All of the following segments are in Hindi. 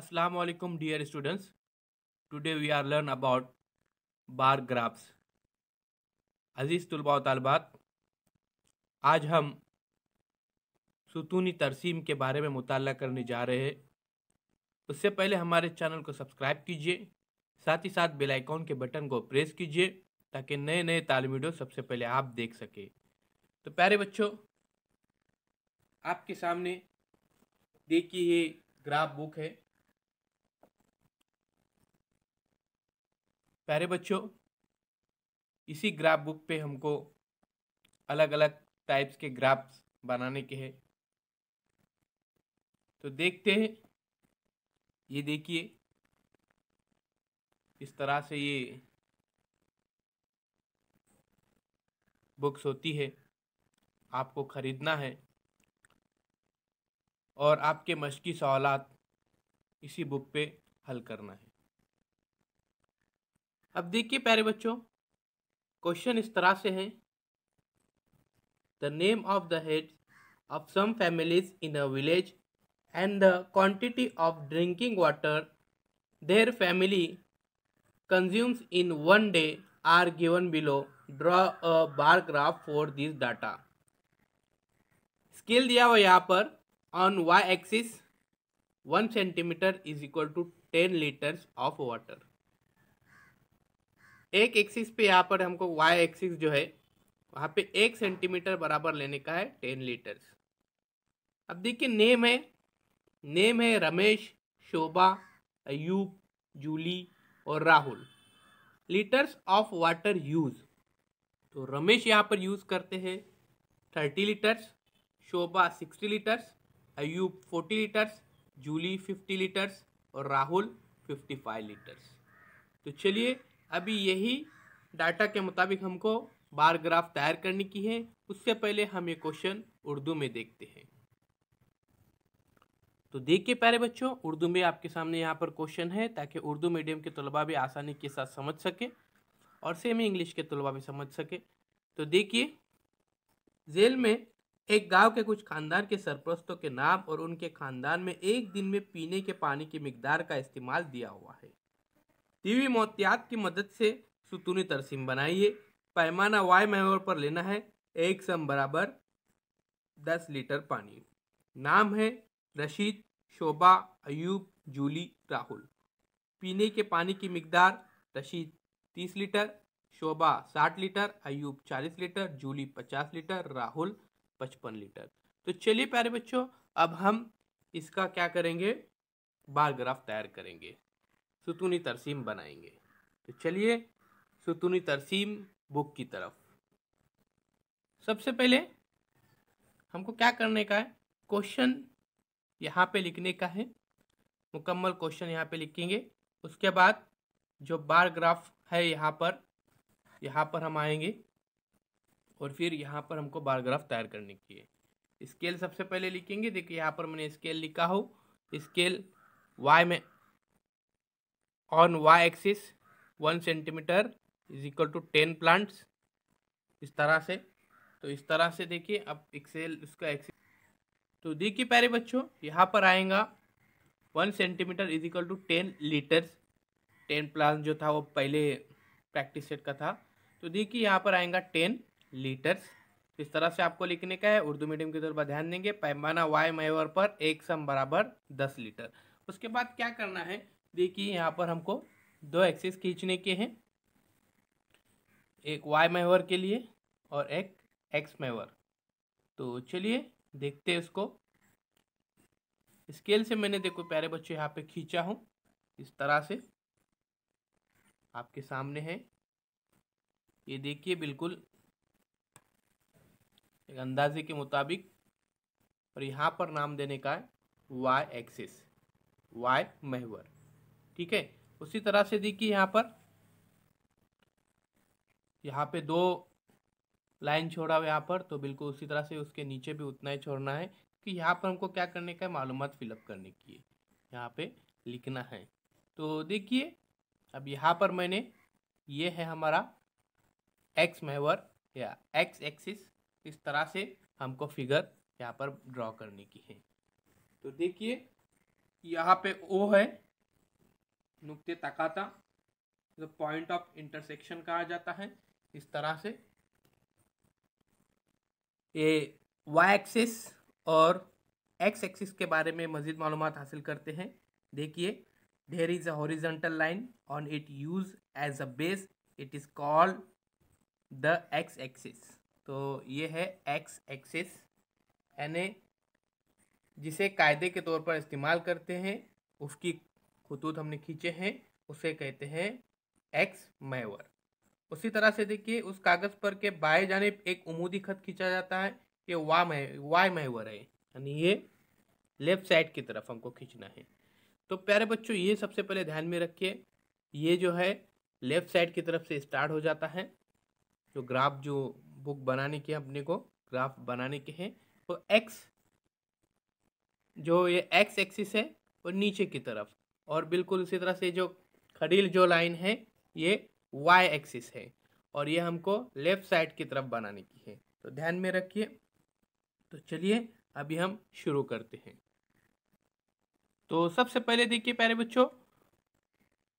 Assalamu alaikum dear students. Today we are learn about bar graphs. अजीज़ तलबा तलबात आज हम सुतूनी तरसीम के बारे में मुताल करने जा रहे हैं उससे पहले हमारे चैनल को सब्सक्राइब कीजिए साथ ही साथ बेलाइकॉन के बटन को प्रेस कीजिए ताकि नए नए तालीम सबसे पहले आप देख सकें तो प्यारे बच्चों आपके सामने देखिए ये ग्राफ बुक है प्यारे बच्चों इसी ग्राफ बुक पे हमको अलग अलग टाइप्स के ग्राफ्स बनाने के हैं तो देखते हैं ये देखिए इस तरह से ये बुक्स होती है आपको ख़रीदना है और आपके मश्क़ी सवालत इसी बुक पे हल करना है अब देखिए प्यारे बच्चों क्वेश्चन इस तरह से है the name of the head of some families in a village and the quantity of drinking water their family consumes in one day are given below draw a bar graph for this data scale दिया हुआ यहाँ पर on Y axis one centimetre is equal to ten litres of water एक एक्सिस पे यहाँ पर हमको वाई एक्सिस जो है वहाँ पे एक सेंटीमीटर बराबर लेने का है टेन लीटर्स अब देखिए नेम है नेम है रमेश शोभा अयूब जूली और Rahul litres of water use तो रमेश यहाँ पर यूज़ करते हैं thirty litres Shobha sixty litres Ayub forty litres Julie fifty litres और राहुल फिफ्टी फाइव लीटर्स तो चलिए अभी यही डाटा के मुताबिक हमको बार ग्राफ तैयार करने की है उससे पहले हम ये क्वेश्चन उर्दू में देखते हैं तो देखिए प्यारे बच्चों उर्दू में आपके सामने यहाँ पर क्वेश्चन है ताकि उर्दू मीडियम के तलबा भी आसानी के साथ समझ सके और सेम इंग्लिश के तलबा भी समझ सके तो देखिए जेल में एक गांव के कुछ खानदान के सरप्रस्तों के नाम और उनके खानदान में एक दिन में पीने के पानी की मकदार का इस्तेमाल दिया हुआ है टीवी मोतियात की मदद से सुतूनी तरसीम बनाइए पैमाना वाई महवर पर लेना है एक सम बराबर दस लीटर पानी नाम है रशीद शोभा अयूब जूली राहुल पीने के पानी की मकदार रशीद तीस लीटर शोभा साठ लीटर अयूब चालीस लीटर जूली पचास लीटर राहुल पचपन लीटर तो चलिए प्यारे बच्चों अब हम इसका क्या करेंगे बार ग्राफ तैयार करेंगे सुतूनी तरसीम बनाएंगे तो चलिए सुतूनी तरसीम बुक की तरफ सबसे पहले हमको क्या करने का है क्वेश्चन यहाँ पे लिखने का है मुकम्मल क्वेश्चन यहाँ पे लिखेंगे उसके बाद जो बार ग्राफ है यहाँ पर यहाँ पर हम आएंगे और फिर यहाँ पर हमको बार ग्राफ तैयार करने की है स्केल सबसे पहले लिखेंगे देखिए यहाँ पर मैंने स्केल लिखा हो स्केल वाई में on Y axis one centimetre is equal to ten plants इस तरह से तो इस तरह से देखिए अब एक्सेल उसका एक्सिस तो देखिए प्यारे बच्चों यहाँ पर आएगा one centimetre is equal to ten litres ten plant जो था वो पहले प्रैक्टिस सेट का था तो देखिए यहाँ पर आएगा टेन लीटर्स इस तरह से आपको लिखने का है उर्दू मीडियम के तौर पर ध्यान देंगे पैमाना वाई मेवर पर एक सम बराबर दस लीटर उसके बाद क्या करना है देखिए यहाँ पर हमको दो एक्सेस खींचने के हैं एक वाई मेवर के लिए और एक एक्स मेवर तो चलिए देखते हैं इसको स्केल से मैंने देखो प्यारे बच्चे यहाँ पे खींचा हूँ इस तरह से आपके सामने है ये देखिए बिल्कुल एक अंदाजे के मुताबिक और यहाँ पर नाम देने का है वाई एक्सेस वाई महवर ठीक है उसी तरह से देखिए यहाँ पर यहाँ पे दो लाइन छोड़ा हुआ यहाँ पर तो बिल्कुल उसी तरह से उसके नीचे भी उतना ही छोड़ना है कि यहाँ पर हमको क्या करने का है मालूम फिलअप करने की है यहाँ पे लिखना है तो देखिए अब यहाँ पर मैंने ये है हमारा एक्स मेवर या एक्स एक्सिस इस तरह से हमको फिगर यहाँ पर ड्रॉ करने की है तो देखिए यहाँ पे ओ है नुक्ते तकाता तो पॉइंट ऑफ इंटरसेक्शन कहा जाता है इस तरह से ये वाई एक्सिस और एक्स एक्सिस के बारे में मज़ीद मालूम हासिल करते हैं देखिए there is a horizontal line on it use as a base it is called the X axis तो ये है एक्स एक्सिस यानी जिसे कायदे के तौर पर इस्तेमाल करते हैं उसकी खतूत हमने खींचे हैं उसे कहते हैं एक्स मैवर उसी तरह से देखिए उस कागज़ पर के बाएं जाने एक उमूदी खत खींचा जाता है ये वा मै वाई मैवर है यानी ये लेफ्ट साइड की तरफ हमको खींचना है तो प्यारे बच्चों ये सबसे पहले ध्यान में रखिए ये जो है लेफ़्ट साइड की तरफ से स्टार्ट हो जाता है जो ग्राफ जो बुक बनाने के अपने को ग्राफ बनाने के हैं वो एक्स जो ये एक्स एक्सिस है वो नीचे की तरफ और बिल्कुल इसी तरह से जो खड़ील जो लाइन है ये वाई एक्सिस है और ये हमको लेफ्ट साइड की तरफ बनाने की है तो ध्यान में रखिए तो चलिए अभी हम शुरू करते हैं तो सबसे पहले देखिए प्यारे बच्चों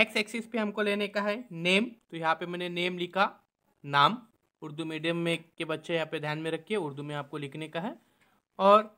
एक्स एक्सिस पे हमको लेने का है नेम तो यहाँ पे मैंने नेम लिखा नाम उर्दू मीडियम में के बच्चे यहाँ पे ध्यान में रखिए उर्दू में आपको लिखने का है और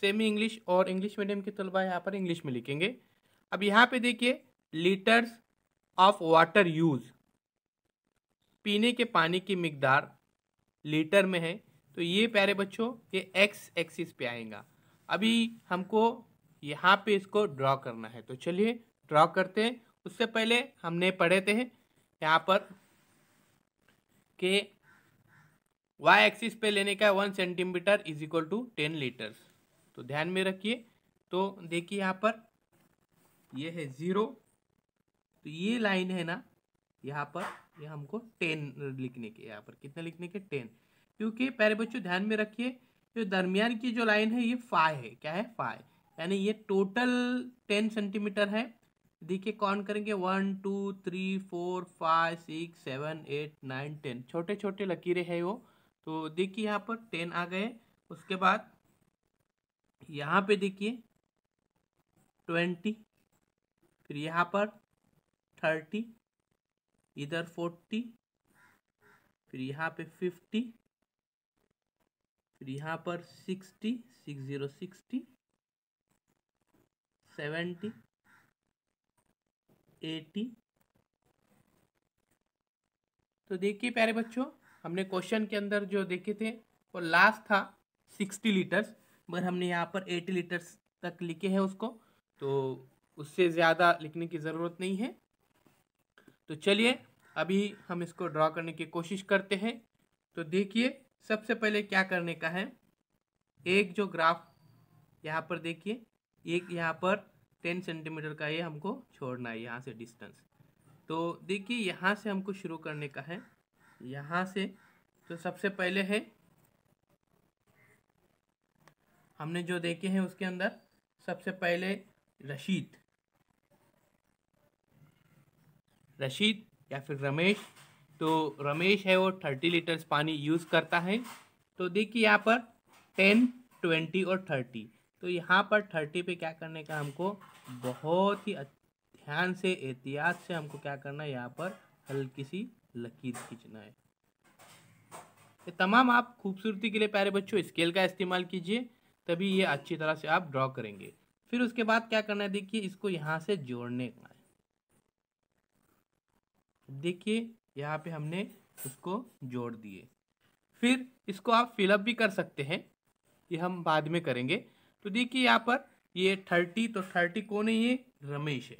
सेमी इंग्लिश और इंग्लिश मीडियम के तलबा यहाँ पर इंग्लिश में लिखेंगे अब यहाँ पे देखिए लीटर्स ऑफ वाटर यूज पीने के पानी की मकदार लीटर में है तो ये प्यारे बच्चों ये एक्स एक्सिस पे आएगा अभी हमको यहाँ पे इसको ड्रॉ करना है तो चलिए ड्रॉ करते हैं उससे पहले हमने पढ़े थे यहाँ पर के वाई एक्सिस पे लेने का one centimetre is equal to ten litres तो ध्यान में रखिए तो देखिए यहाँ पर ये है ज़ीरो तो ये लाइन है ना यहाँ पर ये यह हमको टेन लिखने के यहाँ पर कितने लिखने के टेन क्योंकि प्यारे बच्चों ध्यान में रखिए जो दरमियान की जो लाइन है ये फाइव है क्या है फाइव यानी ये टोटल टेन सेंटीमीटर है देखिए कौन करेंगे one two three four five six seven eight nine ten छोटे छोटे लकीरें हैं वो तो देखिए यहाँ पर टेन आ गए उसके बाद यहाँ पे देखिए ट्वेंटी फिर यहाँ पर थर्टी इधर फोर्टी फिर यहाँ पे फिफ्टी फिर यहाँ पर sixty six zero sixty seventy eighty तो देखिए प्यारे बच्चों हमने क्वेश्चन के अंदर जो देखे थे वो लास्ट था सिक्सटी लीटर्स मगर हमने यहाँ पर एटी लीटर्स तक लिखे हैं उसको तो उससे ज़्यादा लिखने की ज़रूरत नहीं है तो चलिए अभी हम इसको ड्रॉ करने की कोशिश करते हैं तो देखिए सबसे पहले क्या करने का है एक जो ग्राफ यहाँ पर देखिए एक यहाँ पर टेन सेंटीमीटर का ये हमको छोड़ना है यहाँ से डिस्टेंस तो देखिए यहाँ से हमको शुरू करने का है यहाँ से तो सबसे पहले है हमने जो देखे हैं उसके अंदर सबसे पहले रशीद रशीद या फिर रमेश तो रमेश है वो थर्टी लीटर्स पानी यूज़ करता है तो देखिए यहाँ पर टेन ट्वेंटी और थर्टी तो यहाँ पर थर्टी पे क्या करने का हमको बहुत ही ध्यान से एहतियात से हमको क्या करना है यहाँ पर हल्की सी लकीर खींचना है ये तमाम आप खूबसूरती के लिए प्यारे बच्चों स्केल का इस्तेमाल कीजिए तभी ये अच्छी तरह से आप ड्रॉ करेंगे फिर उसके बाद क्या करना है देखिए इसको यहाँ से जोड़ने का है देखिए यहाँ पे हमने उसको जोड़ दिए फिर इसको आप फिलअप भी कर सकते हैं ये हम बाद में करेंगे तो देखिए यहाँ पर ये थर्टी तो थर्टी कौन है ये रमेश है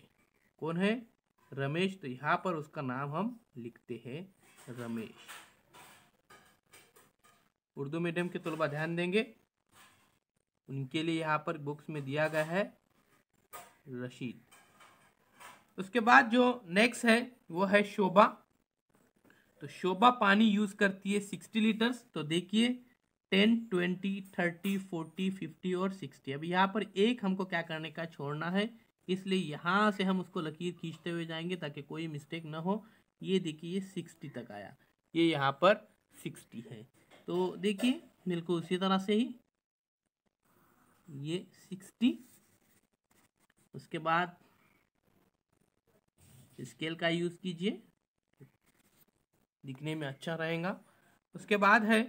कौन है रमेश तो यहाँ पर उसका नाम हम लिखते हैं रमेश उर्दू मीडियम के तलबा ध्यान देंगे उनके लिए यहाँ पर बुक्स में दिया गया है रशीद उसके बाद जो नेक्स्ट है वो है शोभा तो शोभा पानी यूज़ करती है सिक्सटी लीटर्स तो देखिए ten twenty thirty forty fifty और सिक्सटी अब यहाँ पर एक हमको क्या करने का छोड़ना है इसलिए यहाँ से हम उसको लकीर खींचते हुए जाएंगे ताकि कोई मिस्टेक ना हो ये देखिए ये सिक्सटी तक आया ये यहाँ पर सिक्सटी है तो देखिए बिल्कुल उसी तरह से ही ये सिक्सटी उसके बाद स्केल का यूज़ कीजिए दिखने में अच्छा रहेगा उसके बाद है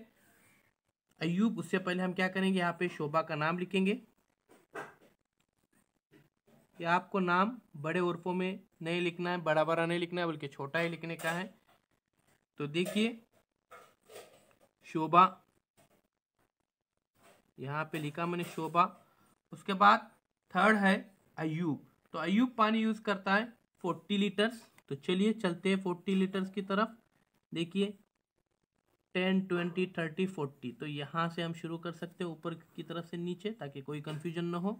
अयूब उससे पहले हम क्या करेंगे यहाँ पे शोभा का नाम लिखेंगे कि आपको नाम बड़े उर्फों में नहीं लिखना है बड़ा बड़ा नहीं लिखना है बल्कि छोटा ही लिखने का है तो देखिए शोभा यहाँ पे लिखा मैंने शोभा उसके बाद थर्ड है अयूब तो अयूब पानी यूज़ करता है फोर्टी लीटर्स तो चलिए चलते हैं फोर्टी लीटर्स की तरफ देखिए टेन ट्वेंटी थर्टी फोर्टी तो यहाँ से हम शुरू कर सकते हैं ऊपर की तरफ से नीचे ताकि कोई कन्फ्यूजन ना हो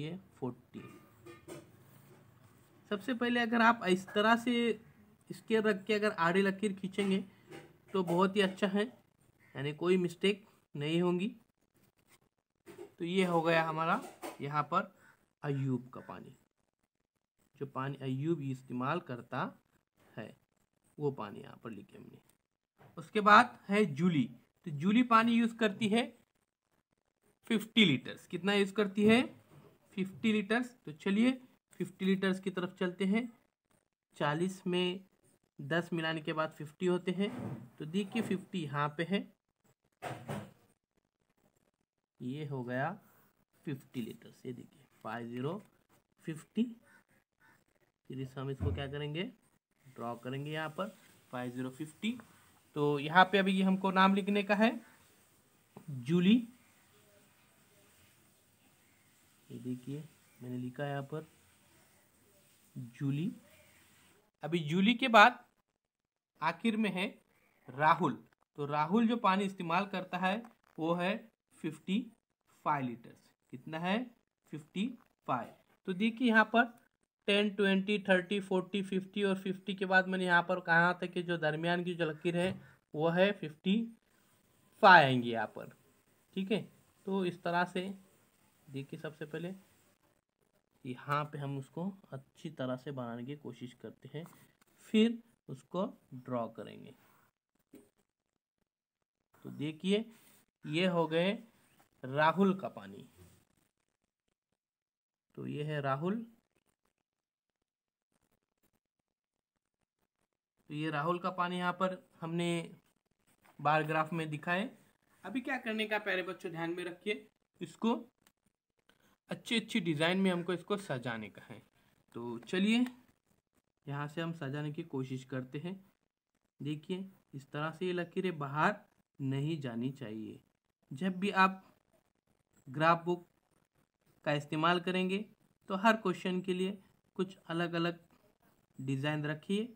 ये फोर्टी सबसे पहले अगर आप इस तरह से इसके रख के अगर आड़े लकीर खींचेंगे तो बहुत ही अच्छा है यानी कोई मिस्टेक नहीं होंगी तो ये हो गया हमारा यहाँ पर अयूब का पानी जो पानी अयूब इस्तेमाल करता है वो पानी यहाँ पर लिखे हमने उसके बाद है जूली तो जूली पानी यूज़ करती है फिफ्टी लीटर्स कितना यूज़ करती है फिफ्टी लीटर्स तो चलिए फिफ्टी लीटर्स की तरफ चलते हैं चालीस में दस मिलाने के बाद फिफ्टी होते हैं तो देखिए फिफ्टी यहाँ पे है ये हो गया फिफ्टी लीटर्स ये देखिए फाइव ज़ीरो फिफ्टी यदि हम इसको क्या करेंगे ड्रॉ करेंगे यहाँ पर फाइव ज़ीरो फिफ्टी तो यहाँ पे अभी हमको नाम लिखने का है जूली ये देखिए मैंने लिखा है यहाँ पर जूली अभी जूली के बाद आखिर में है राहुल तो राहुल जो पानी इस्तेमाल करता है वो है फिफ्टी फाइव लीटर्स कितना है फिफ्टी फाइव तो देखिए यहाँ पर ten twenty thirty forty fifty और फिफ्टी के बाद मैंने यहाँ पर कहा था कि जो दरमियान की जो लकीर है वो है फिफ्टी फाइव आएंगी यहाँ पर ठीक है तो इस तरह से देखिए सबसे पहले यहाँ पे हम उसको अच्छी तरह से बनाने की कोशिश करते हैं फिर उसको ड्रॉ करेंगे तो देखिए ये हो गए राहुल का पानी तो ये है राहुल तो ये राहुल का पान यहाँ पर हमने बार ग्राफ में दिखा है अभी क्या करने का प्यारे बच्चों ध्यान में रखिए इसको अच्छी अच्छी डिज़ाइन में हमको इसको सजाने का है तो चलिए यहाँ से हम सजाने की कोशिश करते हैं देखिए इस तरह से ये लकीरें बाहर नहीं जानी चाहिए जब भी आप ग्राफ बुक का इस्तेमाल करेंगे तो हर क्वेश्चन के लिए कुछ अलग अलग डिज़ाइन रखिए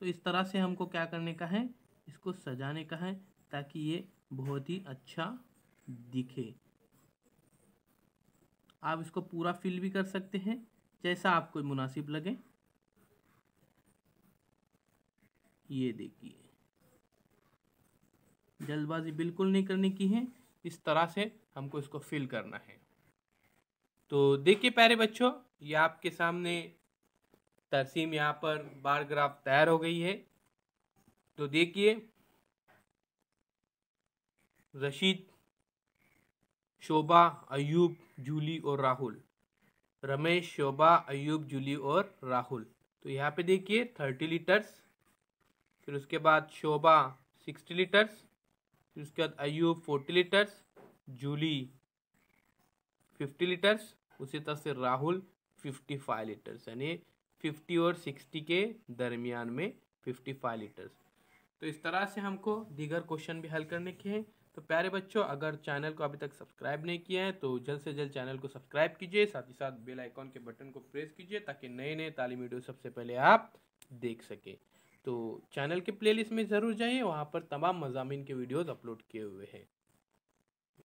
तो इस तरह से हमको क्या करने का है इसको सजाने का है ताकि ये बहुत ही अच्छा दिखे आप इसको पूरा फिल भी कर सकते हैं जैसा आपको मुनासिब लगे ये देखिए जल्दबाजी बिल्कुल नहीं करने की है इस तरह से हमको इसको फिल करना है तो देखिए प्यारे बच्चों ये आपके सामने तरसीम यहाँ पर बार ग्राफ तैयार हो गई है तो देखिए रशीद शोभा अयूब जूली और राहुल रमेश शोभा अयूब जूली और राहुल तो यहाँ पे देखिए थर्टी लीटर्स फिर उसके बाद शोभा सिक्सटी लीटर्स फिर उसके बाद Ayub forty litres Julie fifty litres उसी तरह से राहुल फिफ्टी फाइव लीटर्स यानी फिफ्टी और सिक्सटी के दरमियान में फिफ्टी फाइव लीटर्स तो इस तरह से हमको दीगर क्वेश्चन भी हल करने के हैं तो प्यारे बच्चों अगर चैनल को अभी तक सब्सक्राइब नहीं किया है तो जल्द से जल्द चैनल को सब्सक्राइब कीजिए साथ ही साथ बेल आइकॉन के बटन को प्रेस कीजिए ताकि नए नए तालीम वीडियो सबसे पहले आप देख सकें तो चैनल के प्लेलिस्ट में ज़रूर जाइए वहाँ पर तमाम मजामी के वीडियोज़ अपलोड किए हुए हैं